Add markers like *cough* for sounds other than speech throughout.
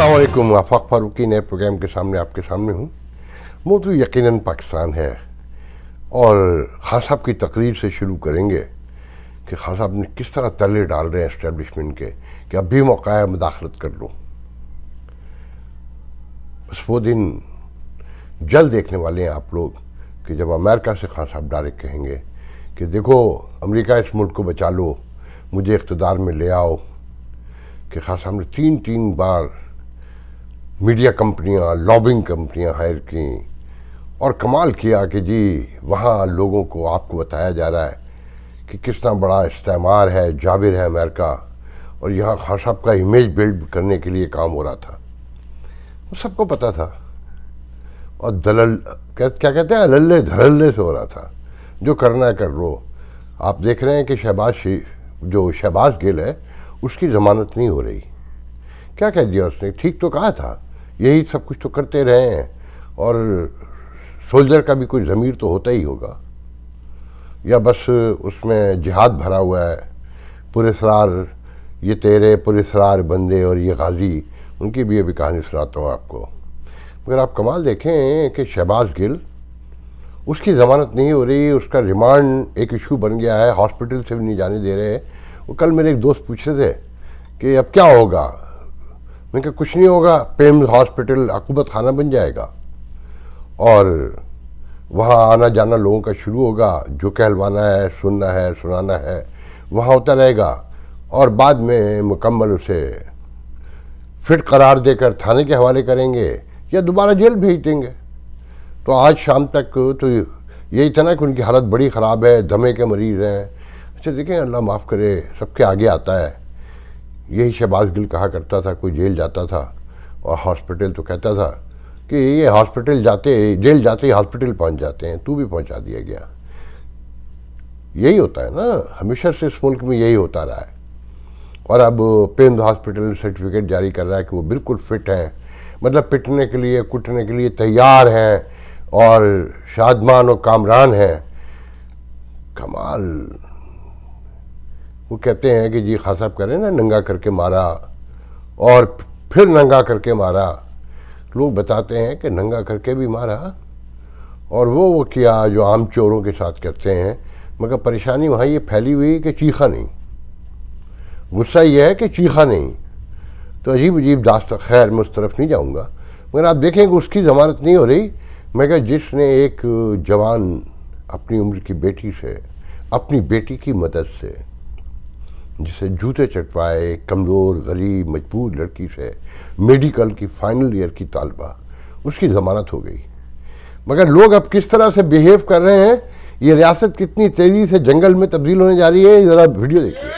असलम आफाक फारूकी नए प्रोग्राम के सामने आपके सामने हूँ तो यकीन पाकिस्तान है और खान साहब की तकरीर से शुरू करेंगे कि खान साहब ने किस तरह तले डाल रहे हैं इस्टेबलिशमेंट के कि अब भी मौका है मुदाखलत कर लो बस वो दिन जल्द देखने वाले हैं आप लोग कि जब अमेरिका से खान साहब डायरेक्ट कहेंगे कि देखो अमेरिका इस मुल्क को बचा लो मुझे इकतदार में ले आओ कि खान साहब ने तीन तीन बार मीडिया कंपनियां लॉबिंग कंपनियां हायर की और कमाल किया कि जी वहाँ लोगों को आपको बताया जा रहा है कि कितना बड़ा इस्तेमार है जाबिर है अमेरिका और यहाँ खास का इमेज बिल्ड करने के लिए काम हो रहा था वो सबको पता था और दलल क्या कहते हैं अल्ले धलल्ले से हो रहा था जो करना है कर लो आप देख रहे हैं कि शहबाज जो शहबाज गिल है उसकी जमानत नहीं हो रही क्या कह दिया उसने ठीक तो कहा था यही सब कुछ तो करते रहे हैं और सोल्जर का भी कोई ज़मीर तो होता ही होगा या बस उसमें जिहाद भरा हुआ है पुरेसरार ये तेरे पुरेसरार बंदे और ये गाजी उनकी भी अभी कहानी सुनाता हूँ आपको मगर आप कमाल देखें कि शहबाज गिल उसकी ज़मानत नहीं हो रही उसका रिमांड एक इशू बन गया है हॉस्पिटल से भी नहीं जाने दे रहे वो कल मेरे एक दोस्त पूछ रहे थे कि अब क्या होगा मैंने कहा कुछ नहीं होगा पेम्स हॉस्पिटल अकूबत खाना बन जाएगा और वहाँ आना जाना लोगों का शुरू होगा जो कहलवाना है सुनना है सुनाना है वहाँ होता रहेगा और बाद में मुकम्मल उसे फिट करार देकर थाने के हवाले करेंगे या दोबारा जेल भेज देंगे तो आज शाम तक तो यही था ना कि उनकी हालत बड़ी ख़राब है धमे के मरीज़ हैं अच्छा देखें अल्लाह माफ़ करे सबके आगे आता है यही शहबाज गिल कहा करता था कोई जेल जाता था और हॉस्पिटल तो कहता था कि ये हॉस्पिटल जाते जेल जाते ही हॉस्पिटल पहुंच जाते हैं तू भी पहुंचा दिया गया यही होता है ना हमेशा से इस मुल्क में यही होता रहा है और अब पेंद हॉस्पिटल सर्टिफिकेट जारी कर रहा है कि वो बिल्कुल फिट हैं मतलब पिटने के लिए कुटने के लिए तैयार हैं और शादमान और कामरान हैं कमाल वो कहते हैं कि जी खान साहब ना नंगा करके मारा और फिर नंगा करके मारा लोग बताते हैं कि नंगा करके भी मारा और वो वो किया जो आम चोरों के साथ करते हैं मगर परेशानी वहाँ ये फैली हुई कि चीखा नहीं गुस्सा ये है कि चीखा नहीं तो अजीब अजीब दास्त खैर मैं उस तरफ नहीं जाऊँगा मगर आप देखें कि उसकी जमानत नहीं हो रही मैं क्या जिसने एक जवान अपनी उम्र की बेटी से अपनी बेटी की मदद से जिसे जूते चटवाए कमज़ोर गरीब मजबूर लड़की से मेडिकल की फाइनल ईयर की तालबा उसकी ज़मानत हो गई मगर लोग अब किस तरह से बिहेव कर रहे हैं ये रियासत कितनी तेज़ी से जंगल में तब्दील होने जा रही है ज़रा वीडियो देखिए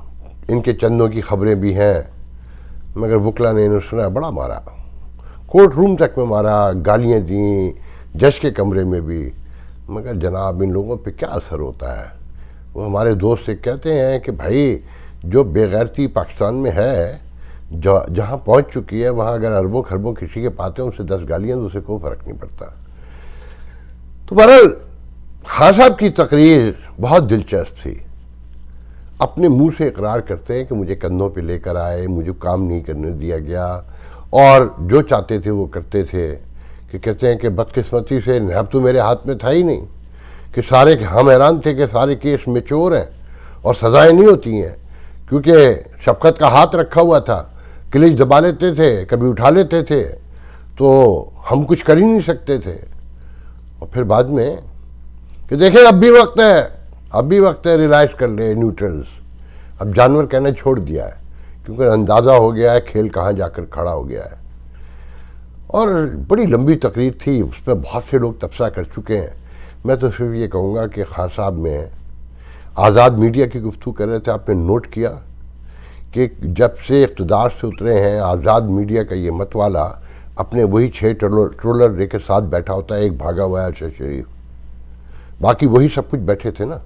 इनके चंदों की खबरें भी हैं मगर वकला ने इन्हें सुना बड़ा मारा कोर्ट रूम तक में मारा गालियाँ दी जज के कमरे में भी मगर जनाब इन लोगों पे क्या असर होता है वो हमारे दोस्त से कहते हैं कि भाई जो बेगैरती पाकिस्तान में है जहाँ पहुँच चुकी है वहाँ अगर अरबों खरबों किसी के पाते हैं उनसे दस गालियाँ तो उसे कोई फ़र्क नहीं पड़ता तो बहरहाल खान साहब की तकरीर बहुत दिलचस्प थी अपने मुंह से इकरार करते हैं कि मुझे कंधों पे लेकर आए मुझे काम नहीं करने दिया गया और जो चाहते थे वो करते थे कि कहते हैं कि बदकिस्मती से नैब तो मेरे हाथ में था ही नहीं कि सारे हम हैरान थे कि सारे केस मेचोर हैं और सज़ाएं नहीं होती हैं क्योंकि शफकत का हाथ रखा हुआ था क्लिच दबा लेते थे कभी उठा लेते थे तो हम कुछ कर ही नहीं सकते थे और फिर बाद में कि देखें अब भी वक्त है अब भी वक्त है रिलैक्स कर ले न्यूट्रल्स अब जानवर कहना छोड़ दिया है क्योंकि अंदाज़ा हो गया है खेल कहाँ जाकर खड़ा हो गया है और बड़ी लंबी तकरीर थी उस पर बहुत से लोग तबसरा कर चुके हैं मैं तो सिर्फ ये कहूँगा कि खान साहब में आज़ाद मीडिया की गुफ्तु कर रहे थे आपने नोट किया कि जब से इकतदार से उतरे हैं आज़ाद मीडिया का ये मत वाला अपने वही छः ट्रोलर लेकर साथ बैठा होता है एक भागा हुआ है शरीफ बाकी वही सब कुछ बैठे थे ना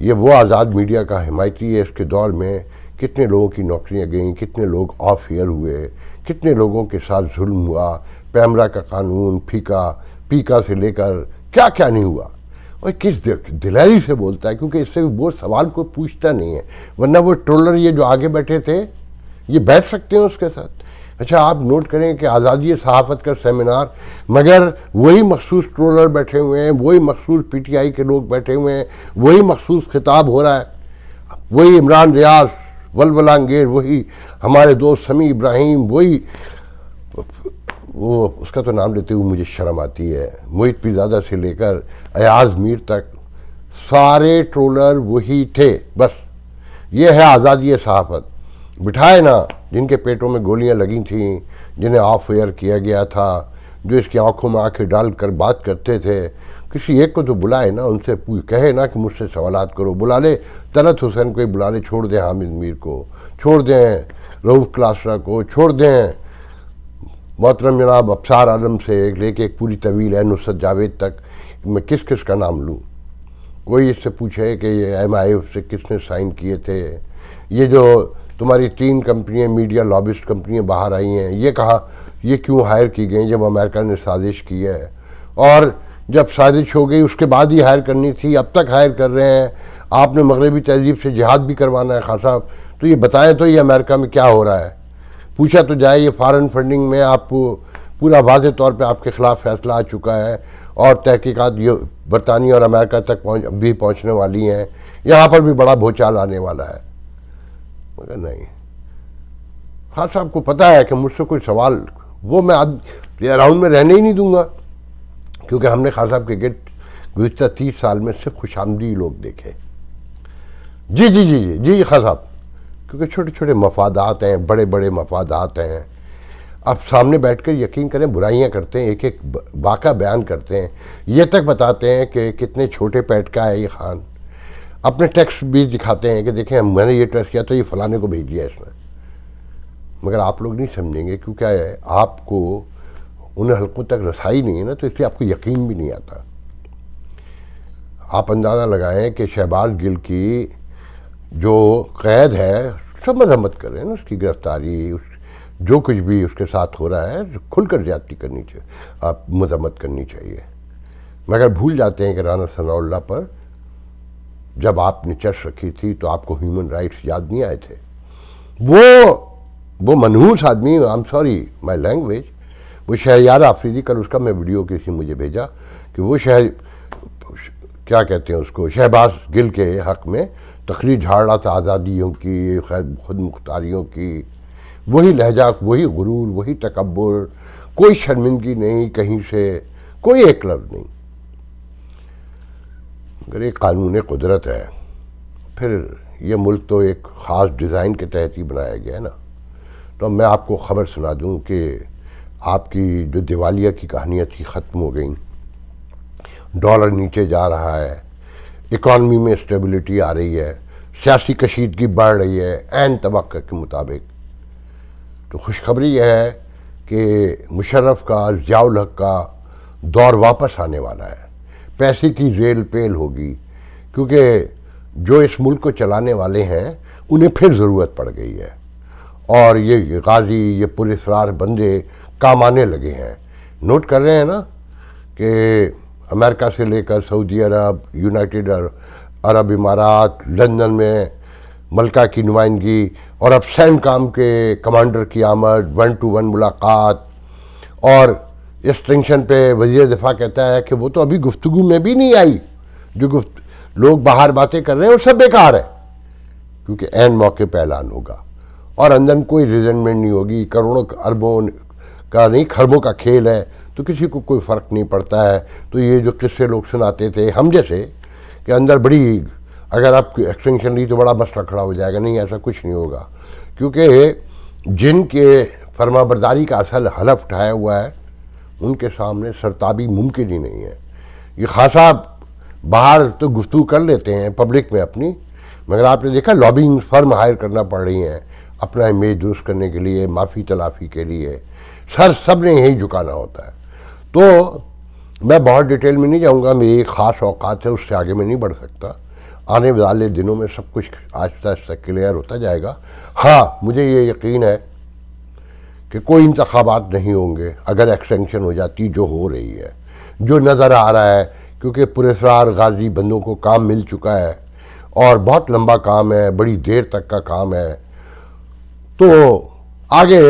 ये वो आज़ाद मीडिया का हिमायती है इसके दौर में कितने लोगों की नौकरियां गईं कितने लोग ऑफ ईयर हुए कितने लोगों के साथ जुल्म हुआ पैमरा का कानून फीका पीका से लेकर क्या क्या नहीं हुआ और किस दिलहरी से बोलता है क्योंकि इससे वो सवाल को पूछता नहीं है वरना वो ट्रोलर ये जो आगे बैठे थे ये बैठ सकते हैं उसके साथ अच्छा आप नोट करें कि आज़ादी सहाफ़त का सेमिनार मगर वही मखसूस ट्रोलर बैठे हुए हैं वही मखसूस पी टी आई के लोग बैठे हुए हैं वही मखसूस खिताब हो रहा है वही इमरान रियाज वलवलांगेर वही हमारे दोस्त समी इब्राहिम वही वो उसका तो नाम लेते हुए मुझे शर्म आती है मोहित पीजादा से लेकर अयाज मीर तक सारे ट्रोलर वही थे बस ये है आज़ादी सहाफ़त बिठाए ना जिनके पेटों में गोलियां लगी थीं जिन्हें ऑफ एयर किया गया था जो इसकी आंखों में आंखें डालकर बात करते थे किसी एक को तो बुलाए ना उनसे पूछ कहे ना कि मुझसे सवाल करो बुला ले तलत हुसैन को बुला ले छोड़ दें हामिद मीर को छोड़ दें रऊफ क्लासरा को छोड़ दें मोहतरम जनाब अफसार आलम से लेके एक पूरी तवील है नुसरत जावेद तक मैं किस किस का नाम लूँ कोई इससे पूछे कि ये एम आई एफ से किसने साइन किए थे ये जो तुम्हारी तीन कंपनियां मीडिया लॉबिस्ट कंपनियां बाहर आई हैं ये कहा ये क्यों हायर की गई जब अमेरिका ने साजिश की है और जब साजिश हो गई उसके बाद ही हायर करनी थी अब तक हायर कर रहे हैं आपने मगरबी तहजीब से जिहाद भी करवाना है खास साहब तो ये बताएं तो ये अमेरिका में क्या हो रहा है पूछा तो जाए ये फॉरेन फंडिंग में आपको पूरा वाज तौर पर आपके ख़िलाफ़ फैसला आ चुका है और तहकीक़ात ये बरतानिया और अमेरिका तक पहुँच भी पहुँचने वाली हैं यहाँ पर भी बड़ा भोचाल आने वाला है मगर नहीं खान साहब को पता है कि मुझसे कोई सवाल वो मैं अराउंड राउंड में रहने ही नहीं दूंगा क्योंकि हमने खान साहब के गेट गुजत तीस साल में सिर्फ खुश लोग देखे जी जी जी जी जी खान साहब क्योंकि छोटे छोटे मफादात हैं बड़े बड़े मफादात हैं आप सामने बैठकर यकीन करें बुराइयां करते हैं एक एक वाक़ा बयान करते हैं ये तक बताते हैं कि कितने छोटे पैट का है ये खान अपने टैक्स भी दिखाते हैं कि देखें मैंने ये टैक्स किया तो ये फलाने को भेज दिया इसमें मगर आप लोग नहीं समझेंगे क्यों क्या है आपको उन हलकों तक रसाई नहीं है ना तो इसलिए आपको यकीन भी नहीं आता आप अंदाज़ा लगाएं कि शहबाज गिल की जो कैद है सब मजम्मत करें ना उसकी गिरफ्तारी उस जो कुछ भी उसके साथ हो रहा है खुलकर ज्यादती करनी चाहिए आप मजम्मत करनी चाहिए मगर भूल जाते हैं कि राना सनाउल्ला पर जब आपने चर्च रखी थी तो आपको ह्यूमन राइट्स याद नहीं आए थे वो वो मनहूस आदमी I am sorry my language वो शहयार आफरीदी कल उसका मैं वीडियो किसी मुझे भेजा कि वो शह क्या कहते हैं उसको शहबाज गिल के हक में तकरीर झाड़ रहा था आज़ादियों की खुद मुख्तारियों की वही लहजा वही गुरूर वही तकबर कोई शर्मिंदगी नहीं कहीं से कोई एक लफ्ज़ नहीं अगर एक कानून कुदरत है फिर ये मुल्क तो एक ख़ास डिज़ाइन के तहत ही बनाया गया है ना तो मैं आपको ख़बर सुना दूँ कि आपकी जो दिवालिया की कहानियाँ थी ख़त्म हो गई डॉलर नीचे जा रहा है इकॉनमी में स्टेबिलिटी आ रही है सियासी कशीदगी बढ़ रही है एन तबक के मुताबिक तो खुशखबरी यह है कि मुशर्रफ का ज़ियाल का दौर वापस आने वाला है पैसे की रेल पेल होगी क्योंकि जो इस मुल्क को चलाने वाले हैं उन्हें फिर ज़रूरत पड़ गई है और ये गाजी ये पुलिसरार बंदे काम आने लगे हैं नोट कर रहे हैं ना कि अमेरिका से लेकर Saudi Arab United Arab Emirates London में मलका की नुमाइंदगी और अब सैन काम के कमांडर की आमद वन टू वन मुलाकात और इस टेंशन पे वजी दफा कहता है कि वो तो अभी गुफ्तु में भी नहीं आई जो गुफ्त लोग बाहर बातें कर रहे हैं वो सब बेकार है क्योंकि एन मौके पर ऐलान होगा और अंदर कोई रिजेंटमेंट नहीं होगी करोड़ों अरबों का नहीं खरबों का खेल है तो किसी को कोई फ़र्क नहीं पड़ता है तो ये जो किस्से लोग सुनाते थे हम जैसे कि अंदर बड़ी अगर आप एक्सटेंशन ली तो बड़ा मसला खड़ा हो जाएगा नहीं ऐसा कुछ नहीं होगा क्योंकि जिनके फर्माबरदारी का असल हलफ उठाया हुआ है उनके सामने सरताबी मुमकिन ही नहीं है ये खासा बाहर तो गुफ्तु कर लेते हैं पब्लिक में अपनी मगर आपने देखा लॉबिंग फर्म हायर करना पड़ रही हैं अपना इमेज दुरुस्त करने के लिए माफ़ी तलाफ़ी के लिए सर सब ने यही झुकाना होता है तो मैं बहुत डिटेल में नहीं जाऊँगा मेरी एक ख़ास औकात है उससे आगे मैं नहीं बढ़ सकता आने वाले दिनों में सब कुछ आहिस्ता आहिस्ता क्लियर होता जाएगा हाँ मुझे ये यकीन है कि कोई इंतबात नहीं होंगे अगर एक्सटेंशन हो जाती जो हो रही है जो नज़र आ रहा है क्योंकि पुरेसरार गाजी बंदों को काम मिल चुका है और बहुत लंबा काम है बड़ी देर तक का काम है तो आगे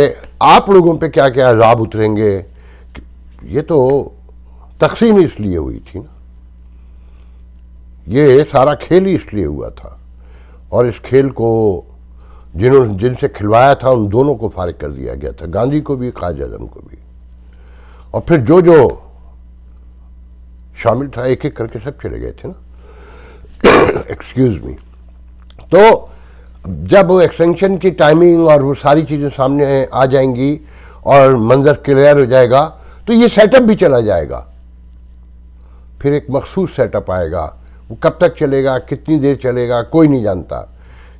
आप लोगों पे क्या क्या अजाब उतरेंगे ये तो तकसीम इसलिए हुई थी ना ये सारा खेल ही इसलिए हुआ था और इस खेल को जिन्होंने जिनसे खिलवाया था उन दोनों को फारिग कर दिया गया था गांधी को भी ख्वाज आजम को भी और फिर जो जो शामिल था एक एक करके सब चले गए थे ना एक्सक्यूज *coughs* मी तो जब वो एक्सटेंशन की टाइमिंग और वो सारी चीज़ें सामने आ जाएंगी और मंजर क्लियर हो जाएगा तो ये सेटअप भी चला जाएगा फिर एक मखसूस सेटअप आएगा वो कब तक चलेगा कितनी देर चलेगा कोई नहीं जानता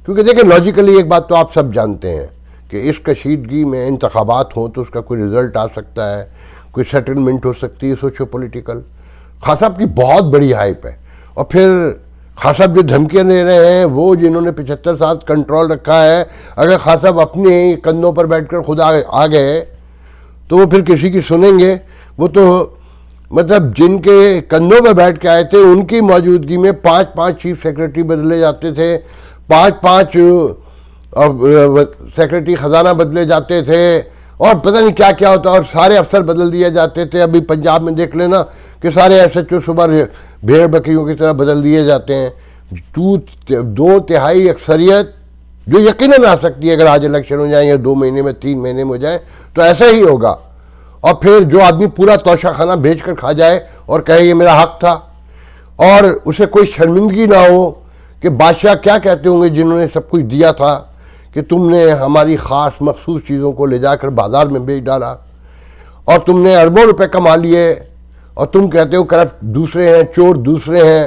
क्योंकि देखिए लॉजिकली एक बात तो आप सब जानते हैं कि इस कशीदगी में इंतबात हों तो उसका कोई रिज़ल्ट आ सकता है कोई सेटलमेंट हो सकती है सोशो पोलिटिकल खान साहब की बहुत बड़ी हाइप है और फिर खान साहब जो धमकियाँ दे रहे हैं वो जिन्होंने पिछहत्तर साल कंट्रोल रखा है अगर खान साहब अपने कंधों पर बैठकर खुद आ, आ गए तो वो फिर किसी की सुनेंगे वो तो मतलब जिनके कंधों पर बैठ के आए थे उनकी मौजूदगी में पांच पांच चीफ सेक्रेटरी बदले जाते थे पाँच पाँच सेक्रेटरी ख़जाना बदले जाते थे और पता नहीं क्या क्या होता और सारे अफसर बदल दिए जाते थे अभी पंजाब में देख लेना कि सारे एस एच ओ सुबह भेड़ बकरियों की तरह बदल दिए जाते हैं टू दो तिहाई अक्सरियत जो यकीन आ सकती है अगर आज इलेक्शन हो जाए या दो महीने में तीन महीने में हो जाए तो ऐसा ही होगा और फिर जो आदमी पूरा तोशा खाना भेज कर खा जाए और कहे ये मेरा हक था और उसे कोई शर्मिंदगी ना हो कि बादशाह क्या कहते होंगे जिन्होंने सब कुछ दिया था कि तुमने हमारी ख़ास मखसूस चीज़ों को ले जाकर बाज़ार में बेच डाला और तुमने अरबों रुपए कमा लिए और तुम कहते हो करप्ट दूसरे हैं चोर दूसरे हैं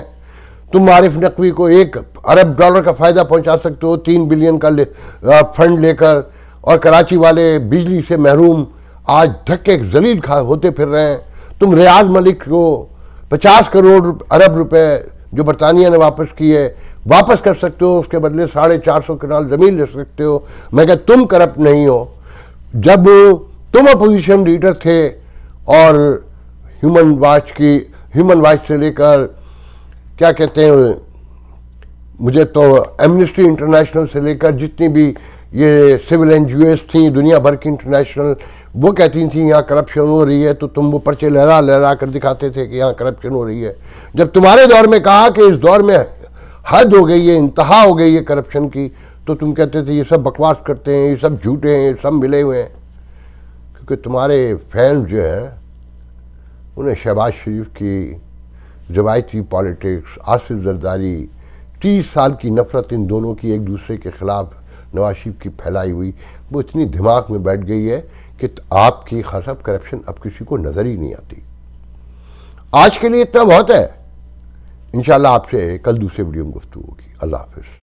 तुम आरिफ नकवी को एक अरब डॉलर का फ़ायदा पहुंचा सकते हो तीन बिलियन का ले, फंड लेकर और कराची वाले बिजली से महरूम आज धक्के जलील खा होते फिर रहे हैं तुम रियाज मलिक को पचास करोड़ अरब रुपये जो बरतानिया ने वापस किए वापस कर सकते हो उसके बदले साढ़े चार सौ किनाल ज़मीन ले सकते हो मैं कह तुम करप्ट नहीं हो जब तुम अपोजिशन लीडर थे और ह्यूमन वाच की ह्यूमन वाच से लेकर क्या कहते हैं मुझे तो एमनेस्टी इंटरनेशनल से लेकर जितनी भी ये सिविल एन थी दुनिया भर की इंटरनेशनल वो कहती थी यहाँ करप्शन हो रही है तो तुम वो पर्चे लहरा लहरा कर दिखाते थे कि यहाँ करप्शन हो रही है जब तुम्हारे दौर में कहा कि इस दौर में हद हो गई है इंतहा हो गई है करप्शन की तो तुम कहते थे ये सब बकवास करते हैं ये सब झूठे हैं ये सब मिले हुए हैं क्योंकि तुम्हारे फैन जो हैं उन्हें शहबाज शरीफ की जवायती पॉलिटिक्स आसिफ जरदारी तीस साल की नफरत इन दोनों की एक दूसरे के ख़िलाफ़ नवाज शरीफ की फैलाई हुई वो इतनी दिमाग में बैठ गई है कि आपकी खसब करप्शन अब किसी को नज़र ही नहीं आती आज के लिए इतना बहुत है इनशाला आपसे कल दूसरे वीडियो में गुफ्तु होगी अल्लाह हाफिज़